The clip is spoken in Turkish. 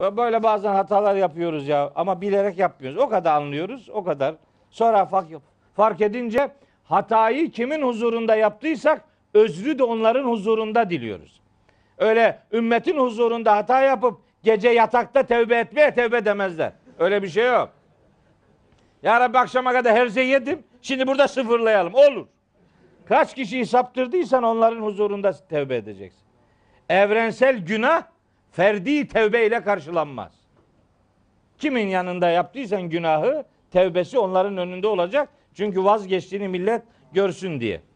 böyle bazen hatalar yapıyoruz ya ama bilerek yapmıyoruz. O kadar anlıyoruz, o kadar. Sonra fark, fark edince hatayı kimin huzurunda yaptıysak özrü de onların huzurunda diliyoruz. Öyle ümmetin huzurunda hata yapıp gece yatakta tevbe etmeye tevbe demezler. Öyle bir şey yok. Ya Rabbi akşama kadar her şey yedim. Şimdi burada sıfırlayalım. Olur. Kaç kişiyi saptırdıysan onların huzurunda tevbe edeceksin. Evrensel günah ferdi tevbe ile karşılanmaz. Kimin yanında yaptıysan günahı tevbesi onların önünde olacak. Çünkü vazgeçtiğini millet görsün diye.